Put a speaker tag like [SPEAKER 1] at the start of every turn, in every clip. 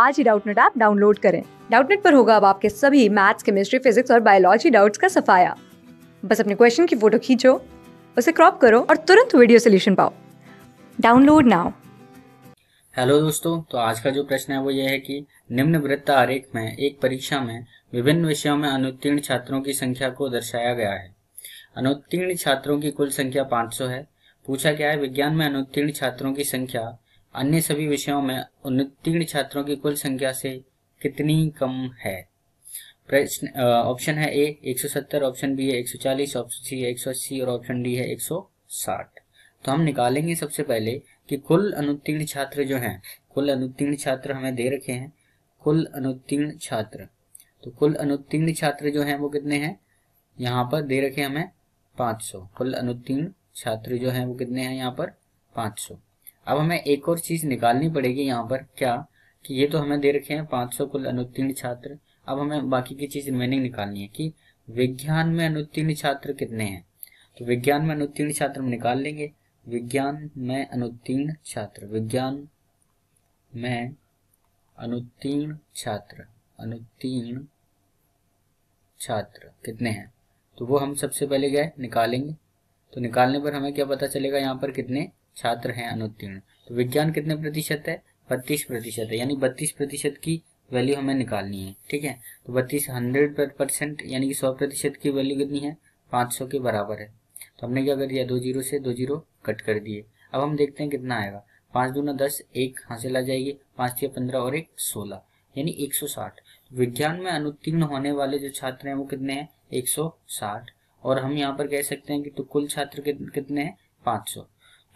[SPEAKER 1] आज ही Doubtnut app download करें डाउटनेट पर होगा अब आपके सभी मैथ्स केमिस्ट्री फिजिक्स और बायोलॉजी डाउट्स का सफाया बस अपने क्वेश्चन की फोटो खींचो उसे क्रॉप करो और तुरंत वीडियो सोल्यूशन पाओ डाउनलोड नाउ
[SPEAKER 2] हेलो दोस्तों तो आज का जो प्रश्न है वो ये है कि निम्न वृत्त आरेख में एक परीक्षा में विभिन्न विषयों में अनुत्तीर्ण छात्रों की संख्या को दर्शाया गया है अनुत्तीर्ण छात्रों की कुल संख्या 500 है पूछा गया है विज्ञान में अनुत्तीर्ण छात्रों की संख्या अन्य सभी विषयों में उत्तीर्ण छात्रों की कुल संख्या से कितनी कम है प्रश्न ऑप्शन है ए 170 ऑप्शन बी है 140 ऑप्शन सी है एक और ऑप्शन डी है 160 तो हम निकालेंगे सबसे पहले कि कुल अनुत्तीर्ण छात्र जो हैं कुल अनुत्तीर्ण छात्र हमें दे रखे हैं कुल अनुत्तीर्ण छात्र तो कुल अनुत्तीर्ण छात्र जो हैं वो कितने हैं यहाँ पर दे रखे हमें 500 कुल अनुत्तीर्ण छात्र जो हैं वो कितने हैं यहाँ पर 500 अब हमें एक और चीज निकालनी पड़ेगी यहाँ पर क्या कि ये तो हमें दे रखे हैं 500 कुल अनुत्तीर्ण छात्र अब हमें बाकी की चीज रिमेनिंग निकालनी है कि विज्ञान में अनुत्तीर्ण छात्र कितने हैं तो विज्ञान में अनुत्तीर्ण छात्र हम निकाल लेंगे विज्ञान में अनुत्तीर्ण छात्र विज्ञान में अनुत्तीर्ण छात्र अनुत्तीर्ण छात्र कितने हैं तो वो हम सबसे पहले क्या निकालेंगे तो निकालने पर हमें क्या पता चलेगा यहाँ पर कितने छात्र हैं अनुत्तीर्ण तो विज्ञान कितने प्रतिशत है बत्तीस प्रतिशत है यानी बत्तीस प्रतिशत की वैल्यू हमें निकालनी है ठीक है तो बत्तीस हंड्रेड परसेंट यानी कि सौ प्रतिशत की वैल्यू कितनी है पाँच सौ के बराबर है तो हमने क्या कर दिया दो जीरो से दो जीरो कट कर दिए अब हम देखते हैं कितना आएगा पाँच न दस एक हासिल आ जाएगी पाँच छः पंद्रह और एक सोलह यानी एक सौ साठ विज्ञान में अनुत्तीर्ण होने वाले जो छात्र हैं वो कितने हैं एक सौ साठ और हम यहाँ पर कह सकते हैं कि तो कुल छात्र कितने हैं पांच सौ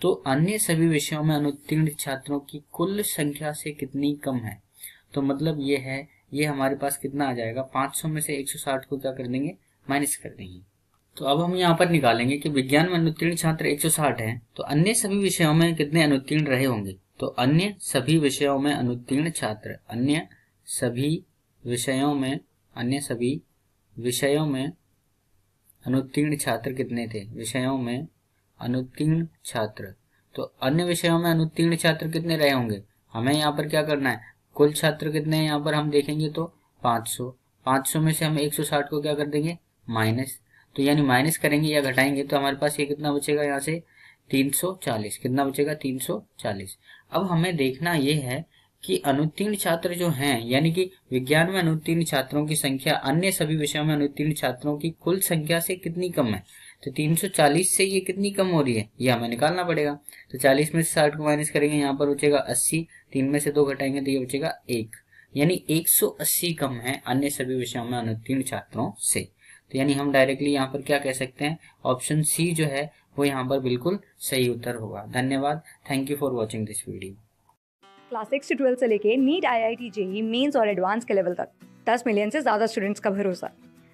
[SPEAKER 2] तो अन्य सभी विषयों में अनुत्तीर्ण छात्रों की कुल संख्या से कितनी कम है तो मतलब ये है ये हमारे पास कितना आ जाएगा 500 में से 160 को क्या कर देंगे माइनस कर देंगे तो अब हम यहाँ पर निकालेंगे कि विज्ञान में अनुत्तीर्ण छात्र 160 हैं तो अन्य सभी विषयों में कितने अनुत्तीर्ण रहे होंगे तो अन्य सभी विषयों में अनुत्तीर्ण छात्र अन्य सभी विषयों में अन्य सभी विषयों में अनुत्तीर्ण छात्र कितने थे विषयों में अनुत्तीर्ण छात्र तो अन्य विषयों में अनुत्तीर्ण छात्र कितने रहे होंगे हमें यहाँ पर क्या करना है कुल छात्र कितने हैं यहाँ पर हम देखेंगे तो 500 500 में से हम 160 को क्या कर देंगे माइनस तो यानी माइनस करेंगे या घटाएंगे तो हमारे पास ये कितना बचेगा यहाँ से 340 कितना बचेगा 340 अब हमें देखना ये है कि अनुत्तीर्ण छात्र जो हैं यानी कि विज्ञान में अनुत्तीर्ण छात्रों की संख्या अन्य सभी विषयों में अनुत्तीर्ण छात्रों की कुल संख्या से कितनी कम है तो 340 से ये कितनी कम हो रही है ये हमें निकालना पड़ेगा तो 40 में से साठ को माइनस करेंगे यहाँ पर बचेगा 80 तीन में से दो घटाएंगे तो ये बचेगा एक यानी 180 कम है अन्य सभी विषयों में अनुत्तीर्ण छात्रों से तो यानी हम डायरेक्टली यहाँ पर क्या कह सकते हैं ऑप्शन सी जो है वो यहाँ पर बिल्कुल सही उत्तर होगा धन्यवाद thank you for watching this video
[SPEAKER 1] class six से ट्वेल्थ से लेके NEET I I T JEE mains और एडवांस के लेवल तक दस मिलियन से ज्यादा स्टूडेंट्स का भरोसा